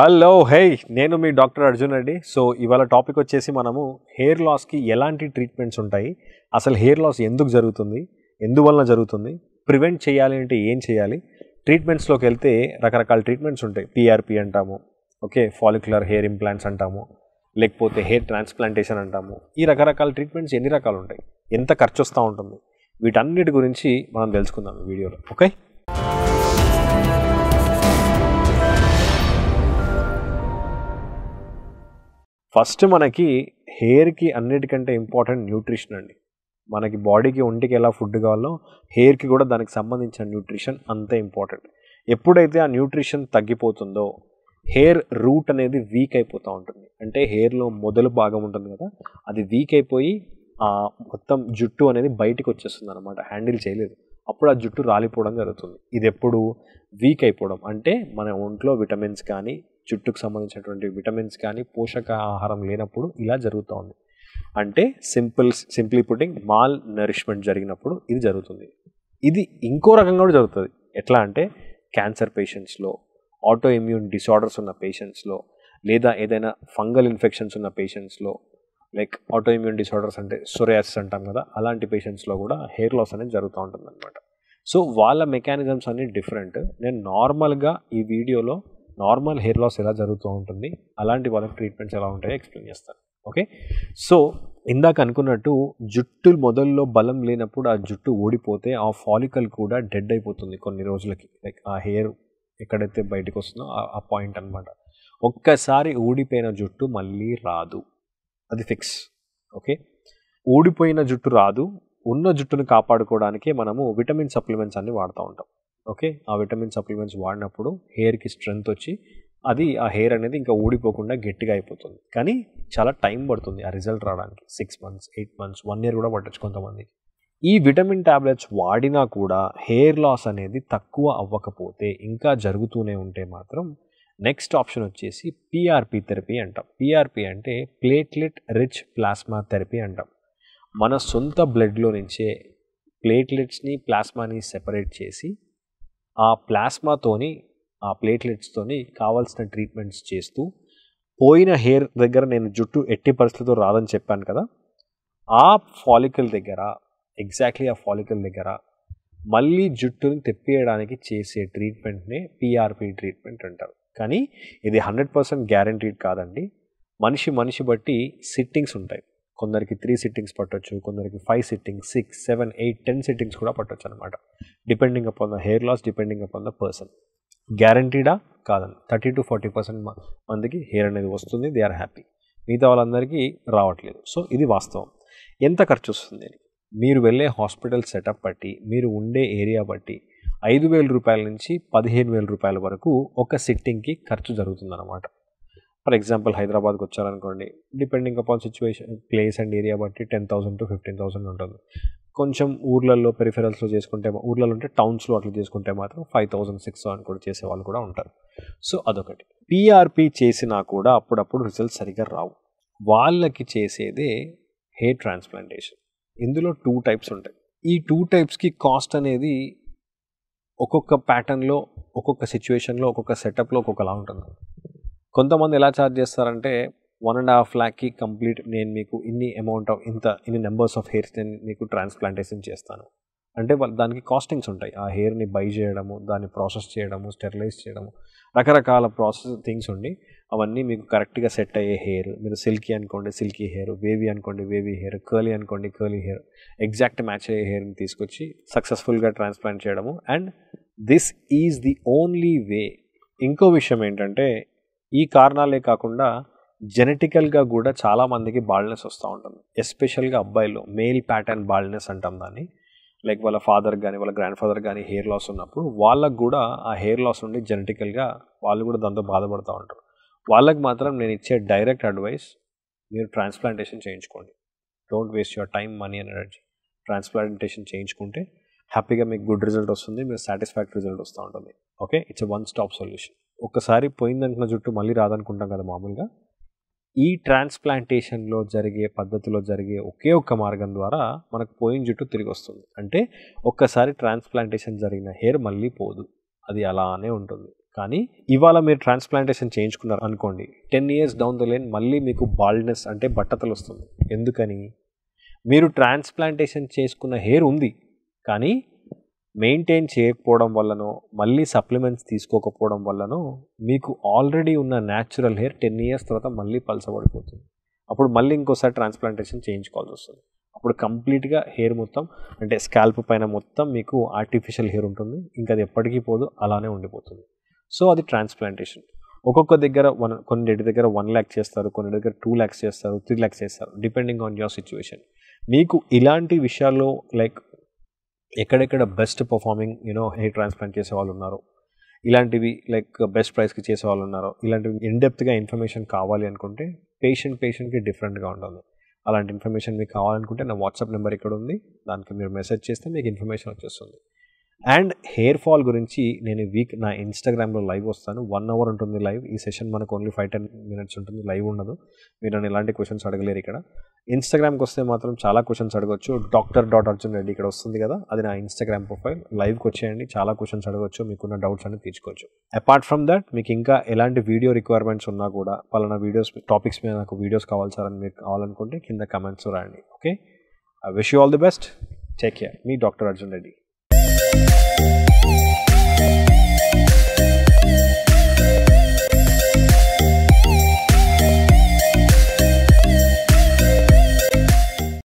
hello hey నేను మీ doctor Arjun Reddy so ఇవాళ టాపిక్ వచ్చేసి మనము హెయిర్ లాస్కి ఎలాంటి ట్రీట్మెంట్స్ ఉంటాయి అసలు హెయిర్ లాస్ ఎందుకు జరుగుతుంది ఎందువలన జరుగుతుంది ప్రివెంట్ చేయాలి అంటే ఏం చేయాలి ట్రీట్మెంట్స్లోకి వెళ్తే రకరకాల ట్రీట్మెంట్స్ ఉంటాయి పిఆర్పి అంటాము ఓకే ఫాలిక్యులర్ హెయిర్ ఇంప్లాంట్స్ అంటాము లేకపోతే హెయిర్ ట్రాన్స్ప్లాంటేషన్ అంటాము ఈ రకరకాల ట్రీట్మెంట్స్ ఎన్ని రకాలు ఉంటాయి ఎంత ఖర్చు వస్తూ ఉంటుంది వీటన్నిటి గురించి మనం తెలుసుకుందాం వీడియోలో ఓకే ఫస్ట్ మనకి హెయిర్కి అన్నిటికంటే ఇంపార్టెంట్ న్యూట్రిషన్ అండి మనకి బాడీకి ఒంటికి ఎలా ఫుడ్ కావాలో హెయిర్కి కూడా దానికి సంబంధించిన న్యూట్రిషన్ అంతే ఇంపార్టెంట్ ఎప్పుడైతే ఆ న్యూట్రిషన్ తగ్గిపోతుందో హెయిర్ రూట్ అనేది వీక్ అయిపోతూ ఉంటుంది అంటే హెయిర్లో మొదలు భాగం ఉంటుంది కదా అది వీక్ అయిపోయి మొత్తం జుట్టు అనేది బయటకు వచ్చేస్తుంది అనమాట హ్యాండిల్ చేయలేదు అప్పుడు ఆ జుట్టు రాలిపోవడం జరుగుతుంది ఇది ఎప్పుడు వీక్ అయిపోవడం అంటే మన ఒంట్లో విటమిన్స్ కానీ జుట్టుకు సంబంధించినటువంటి విటమిన్స్ కానీ పోషక ఆహారం లేనప్పుడు ఇలా జరుగుతూ ఉంది అంటే simple simply putting malnourishment జరిగినప్పుడు ఇది జరుగుతుంది ఇది ఇంకో రకంగా కూడా జరుగుతుంది ఎట్లా అంటే క్యాన్సర్ పేషెంట్స్లో ఆటో ఇమ్యూన్ డిసార్డర్స్ ఉన్న పేషెంట్స్లో లేదా ఏదైనా ఫంగల్ ఇన్ఫెక్షన్స్ ఉన్న పేషెంట్స్లో లైక్ ఆటోఇమ్యూన్ డిసార్డర్స్ అంటే సొరియాసిస్ అంటాం కదా అలాంటి పేషెంట్స్లో కూడా హెయిర్ లాస్ అనేది జరుగుతూ ఉంటుంది అనమాట సో వాళ్ళ మెకానిజమ్స్ అన్నీ డిఫరెంట్ నేను నార్మల్గా ఈ వీడియోలో నార్మల్ హెయిర్ లాస్ ఎలా జరుగుతూ ఉంటుంది అలాంటి వాళ్ళకి ట్రీట్మెంట్స్ ఎలా ఉంటాయో ఎక్స్ప్లెయిన్ చేస్తాను ఓకే సో ఇందాక అనుకున్నట్టు జుట్టు మొదల్లో బలం లేనప్పుడు ఆ జుట్టు ఓడిపోతే ఆ ఫాలికల్ కూడా డెడ్ అయిపోతుంది కొన్ని రోజులకి లైక్ ఆ హెయిర్ ఎక్కడైతే బయటకు వస్తుందో ఆ పాయింట్ అనమాట ఒక్కసారి ఊడిపోయిన జుట్టు మళ్ళీ రాదు అది ఫిక్స్ ఓకే ఊడిపోయిన జుట్టు రాదు ఉన్న జుట్టును కాపాడుకోవడానికే మనము విటమిన్ సప్లిమెంట్స్ అన్ని వాడుతూ ఉంటాం ఓకే ఆ విటమిన్ సప్లిమెంట్స్ వాడినప్పుడు హెయిర్కి స్ట్రెంగ్త్ వచ్చి అది ఆ హెయిర్ అనేది ఇంకా ఊడిపోకుండా గట్టిగా అయిపోతుంది కానీ చాలా టైం పడుతుంది ఆ రిజల్ట్ రావడానికి six months eight months one year కూడా పట్టచ్చు కొంతమంది ఈ విటమిన్ ట్యాబ్లెట్స్ వాడినా కూడా హెయిర్ లాస్ అనేది తక్కువ అవ్వకపోతే ఇంకా జరుగుతూనే ఉంటే మాత్రం నెక్స్ట్ ఆప్షన్ వచ్చేసి పీఆర్పీ థెరపీ అంటాం పీఆర్పి అంటే ప్లేట్లెట్ రిచ్ ప్లాస్మా థెరపీ అంటాం మన సొంత బ్లడ్లో నుంచే ప్లేట్లెట్స్ని ప్లాస్మాని సెపరేట్ చేసి ఆ ప్లాస్మాతోని ఆ ప్లేట్లెట్స్తోని కావాల్సిన ట్రీట్మెంట్స్ చేస్తూ పోయిన హెయిర్ దగ్గర నేను జుట్టు ఎట్టి పరిస్థితుల్లో రాదని చెప్పాను కదా ఆ ఫాలికల్ దగ్గర ఎగ్జాక్ట్లీ ఆ ఫాలికల్ దగ్గర మళ్ళీ జుట్టుని తెప్పియడానికి చేసే ట్రీట్మెంట్నే పీఆర్పి ట్రీట్మెంట్ అంటారు కానీ ఇది హండ్రెడ్ పర్సెంట్ గ్యారంటీడ్ కాదండి మనిషి మనిషి బట్టి సిట్టింగ్స్ ఉంటాయి కొందరికి త్రీ సిట్టింగ్స్ పట్టొచ్చు కొందరికి five sittings six seven eight ten sittings కూడా పట్టొచ్చు అనమాట depending upon the hair loss depending upon the person గ్యారంటీడా కాదండి థర్టీ టు ఫార్టీ పర్సెంట్ మందికి హెయిర్ అనేది వస్తుంది దే ఆర్ హ్యాపీ మిగతా వాళ్ళందరికీ రావట్లేదు సో ఇది వాస్తవం ఎంత ఖర్చు వస్తుంది మీరు వెళ్ళే హాస్పిటల్ సెటప్ బట్టి మీరు ఉండే ఏరియా బట్టి ఐదు వేల రూపాయల నుంచి పదిహేను వేల రూపాయల వరకు ఒక సిట్టింగ్కి ఖర్చు జరుగుతుందన్నమాట ఫర్ ఎగ్జాంపుల్ హైదరాబాద్కి వచ్చారనుకోండి depending upon situation place and area బట్టి ten thousand to fifteen thousand ఉంటుంది కొంచెం ఊర్లలో పెరిఫెరల్స్లో చేసుకుంటే ఊర్లలో అంటే టౌన్స్లో అట్లా చేసుకుంటే మాత్రం ఫైవ్ థౌసండ్ సిక్స్ అని కూడా చేసేవాళ్ళు కూడా ఉంటారు సో అదొకటి పిఆర్పి చేసినా కూడా అప్పుడప్పుడు రిజల్ట్స్ సరిగ్గా రావు వాళ్ళకి చేసేదే హెయిర్ ట్రాన్స్ప్లాంటేషన్ ఇందులో టూ టైప్స్ ఉంటాయి ఈ టూ టైప్స్కి కాస్ట్ అనేది ఒక్కొక్క ప్యాటర్న్లో ఒక్కొక్క సిచ్యువేషన్లో ఒక్కొక్క సెటప్లో ఒక్కొక్కలా ఉంటుంది కొంతమంది ఎలా ఛార్జ్ చేస్తారంటే వన్ అండ్ హాఫ్ ల్యాక్కి కంప్లీట్ నేను మీకు ఇన్ని అమౌంట్ ఆఫ్ ఇంత ఇన్ని నెంబర్స్ ఆఫ్ హెయిర్స్ నేను మీకు ట్రాన్స్ప్లాంటేషన్ చేస్తాను అంటే దానికి కాస్టింగ్స్ ఉంటాయి ఆ హెయిర్ని బై చేయడము దాన్ని ప్రాసెస్ చేయడము స్టెరిలైజ్ చేయడము రకరకాల ప్రాసెస్ థింగ్స్ ఉండి అవన్నీ మీకు కరెక్ట్గా సెట్ అయ్యే హెయిర్ మీరు సిల్కీ అనుకోండి సిల్కీ హెయిర్ వేవీ అనుకోండి వేవీ హెయిర్ కర్లీ అనుకోండి కర్లీ హెయిర్ ఎగ్జాక్ట్ మ్యాచ్ అయ్యే హెయిర్ని తీసుకొచ్చి సక్సెస్ఫుల్గా ట్రాన్స్ప్లాంట్ చేయడము and this is the only way ఇంకో విషయం ఏంటంటే ఈ కారణాలే కాకుండా జెనెటికల్గా కూడా చాలామందికి బాల్నెస్ వస్తూ ఉంటుంది ఎస్పెషల్గా అబ్బాయిలు మేల్ ప్యాటర్న్ బాల్నెస్ అంటాం దాన్ని లైక్ వాళ్ళ ఫాదర్ కానీ వాళ్ళ గ్రాండ్ ఫాదర్ కానీ హెయిర్ లాస్ ఉన్నప్పుడు వాళ్ళకు కూడా ఆ హెయిర్ లాస్ ఉండి జెనెటికల్గా వాళ్ళు కూడా దాంతో బాధపడుతూ ఉంటారు వాళ్ళకి మాత్రం నేను ఇచ్చే డైరెక్ట్ అడ్వైస్ మీరు ట్రాన్స్ప్లాంటేషన్ చేయించుకోండి don't waste your time money and energy transplantation చేయించుకుంటే హ్యాపీగా మీకు గుడ్ రిజల్ట్ వస్తుంది మీరు సాటిస్ఫాక్టరీ రిజల్ట్ వస్తూ ఉంటుంది okay it's one stop solution ఒకసారి పోయిందంటున్న జుట్టు మళ్ళీ రాదనుకుంటాం కదా మామూలుగా ఈ ట్రాన్స్ప్లాంటేషన్లో జరిగే పద్ధతిలో జరిగే ఒకే ఒక్క మార్గం ద్వారా మనకు పోయిన జుట్టు తిరిగి వస్తుంది అంటే ఒక్కసారి ట్రాన్స్ప్లాంటేషన్ జరిగిన హెయిర్ మళ్ళీ పోదు అది అలానే ఉంటుంది కానీ ఇవాళ మీరు ట్రాన్స్ప్లాంటేషన్ చేయించుకున్నారు అనుకోండి ten years down the line మళ్ళీ మీకు బాల్డ్నెస్ అంటే బట్టతలు వస్తుంది ఎందుకని మీరు ట్రాన్స్ప్లాంటేషన్ చేసుకున్న హెయిర్ ఉంది కానీ మెయింటైన్ చేయకపోవడం వల్లనో మళ్ళీ సప్లిమెంట్స్ తీసుకోకపోవడం వల్లనో మీకు ఆల్రెడీ ఉన్న న్యాచురల్ హెయిర్ టెన్ ఇయర్స్ తర్వాత మళ్ళీ పలసబడిపోతుంది అప్పుడు మళ్ళీ ఇంకోసారి ట్రాన్స్ప్లాంటేషన్ చేయించుకోవాల్సి వస్తుంది అప్పుడు కంప్లీట్గా హెయిర్ మొత్తం అంటే స్కాల్ప్ పైన మొత్తం మీకు ఆర్టిఫిషియల్ హెయిర్ ఉంటుంది ఇంకా అది ఎప్పటికీ పోదు అలానే ఉండిపోతుంది సో అది ట్రాన్స్ప్లాంటేషన్ ఒక్కొక్క దగ్గర వన్ కొన్నిటి దగ్గర వన్ ల్యాక్ చేస్తారు కొన్ని దగ్గర టూ ల్యాక్స్ చేస్తారు త్రీ ల్యాక్స్ చేస్తారు డిపెండింగ్ ఆన్ యువర్ సిచ్యువేషన్ మీకు ఇలాంటి విషయాల్లో లైక్ ఎక్కడెక్కడ best performing you know hair transplant చేసే వాళ్ళు ఉన్నారు ఇలాంటివి లైక్ బెస్ట్ ప్రైస్కి చేసే వాళ్ళు ఉన్నారు ఇలాంటివి ఇన్డెప్త్గా ఇన్ఫర్మేషన్ కావాలి అనుకుంటే పేషెంట్ పేషెంట్కి డిఫరెంట్గా ఉండాలి అలాంటి ఇన్ఫర్మేషన్ మీకు కావాలనుకుంటే నా వాట్సాప్ నెంబర్ ఇక్కడ ఉంది దానికి మీరు మెసేజ్ చేస్తే మీకు ఇన్ఫర్మేషన్ వచ్చేస్తుంది అండ్ హెయిర్ ఫాల్ గురించి నేను వీక్ నా ఇన్స్టాగ్రామ్లో లైవ్ వస్తాను వన్ అవర్ ఉంటుంది లైవ్ ఈ సెషన్ మనకు ఓన్లీ ఫైవ్ టెన్ మినిట్స్ ఉంటుంది లైవ్ ఉండదు మీరు నన్ను ఎలాంటి క్వశ్చన్స్ అడగలేరు ఇక్కడ ఇన్స్టాగ్రామ్కి వస్తే మాత్రం చాలా క్వశ్చన్స్ అడగవచ్చు డాక్టర్ డాట్ అర్జున్ రెడ్డి ఇక్కడ వస్తుంది కదా అది నా ఇన్స్టాగ్రామ్ ప్రొఫైల్ లైవ్కి వచ్చేయండి చాలా క్వశ్చన్స్ అడగవచ్చు మీకున్న డౌట్స్ అన్ని తీర్చుకోవచ్చు అపార్ట్ ఫ్రమ్ దట్ మీకు ఇంకా ఎలాంటి వీడియో రిక్వైర్మెంట్స్ ఉన్నా కూడా పలానా వీడియోస్ టాపిక్స్ మీద నాకు వీడియోస్ కావాలి సార్ అని మీరు కావాలనుకుంటే కింద కమెంట్స్ రాయండి okay I wish you all the best take care మీ డాక్టర్ అర్జున్ రెడ్డి